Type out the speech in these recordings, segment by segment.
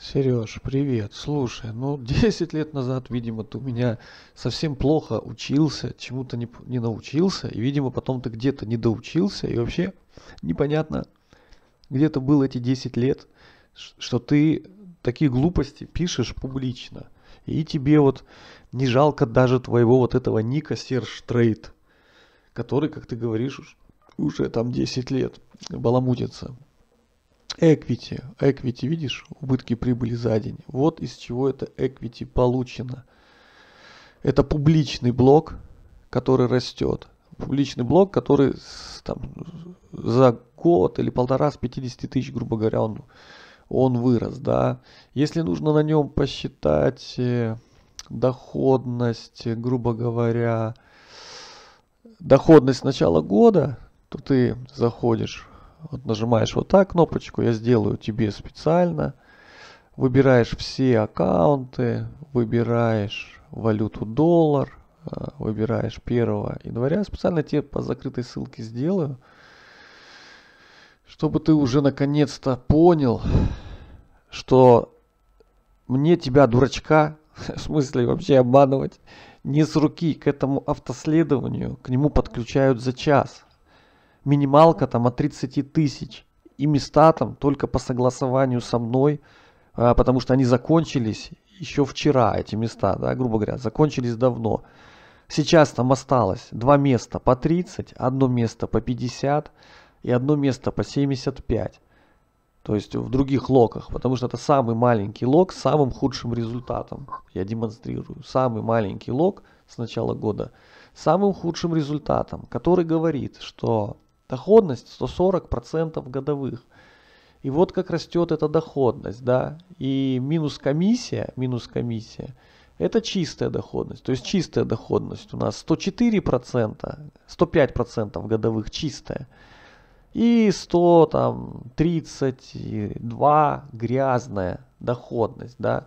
Сереж, привет. Слушай, ну 10 лет назад, видимо, ты у меня совсем плохо учился, чему-то не, не научился, и, видимо, потом ты где-то не доучился, и вообще непонятно, где ты был эти 10 лет, что ты такие глупости пишешь публично. И тебе вот не жалко даже твоего вот этого Ника Серж Трейд, который, как ты говоришь, уже там 10 лет баламутится. Equity. Equity, видишь, убытки прибыли за день. Вот из чего это equity получено. Это публичный блок, который растет. Публичный блок, который там, за год или полтора с 50 тысяч, грубо говоря, он, он вырос. Да? Если нужно на нем посчитать э, доходность, э, грубо говоря, доходность начала года, то ты заходишь вот нажимаешь вот так кнопочку, я сделаю тебе специально. Выбираешь все аккаунты, выбираешь валюту доллар, э, выбираешь 1 января. Специально тебе по закрытой ссылке сделаю, чтобы ты уже наконец-то понял, что мне тебя, дурачка, в смысле вообще обманывать, не с руки к этому автоследованию, к нему подключают за час минималка там от 30 тысяч. И места там только по согласованию со мной, а, потому что они закончились еще вчера, эти места, да, грубо говоря, закончились давно. Сейчас там осталось два места по 30, одно место по 50 и одно место по 75. То есть в других локах, потому что это самый маленький лог с самым худшим результатом. Я демонстрирую. Самый маленький лог с начала года самым худшим результатом, который говорит, что Доходность 140% годовых. И вот как растет эта доходность, да, и минус комиссия, минус комиссия, это чистая доходность. То есть чистая доходность у нас 104%, 105% годовых чистая. И 100, там, 32 грязная доходность, да.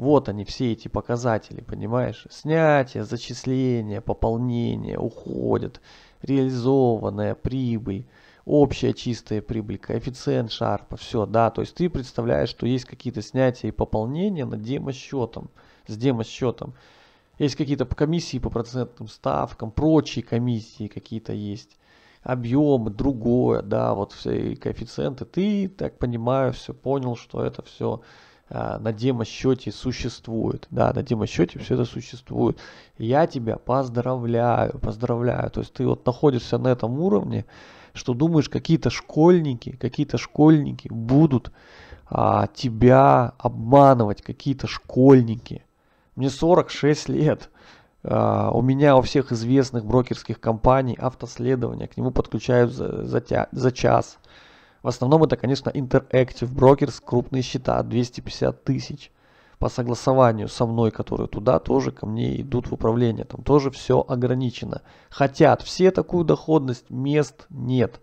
Вот они, все эти показатели, понимаешь? Снятие, зачисление, пополнение, уходят, реализованная прибыль, общая чистая прибыль, коэффициент шарпа, все, да. То есть ты представляешь, что есть какие-то снятия и пополнения на демо-счетом, с демо-счетом. Есть какие-то комиссии по процентным ставкам, прочие комиссии какие-то есть объем, другое, да, вот все коэффициенты. Ты, так понимаю, все понял, что это все а, на демо-счете существует. Да, на демо-счете все это существует. Я тебя поздравляю, поздравляю. То есть ты вот находишься на этом уровне, что думаешь, какие-то школьники, какие-то школьники будут а, тебя обманывать, какие-то школьники. Мне 46 лет. А, у меня у всех известных брокерских компаний автоследования, к нему подключают за, за, за час. В основном это, конечно, Interactive Brokers, крупные счета, 250 тысяч. По согласованию со мной, которые туда тоже ко мне идут в управление, там тоже все ограничено. Хотят все такую доходность, мест нет.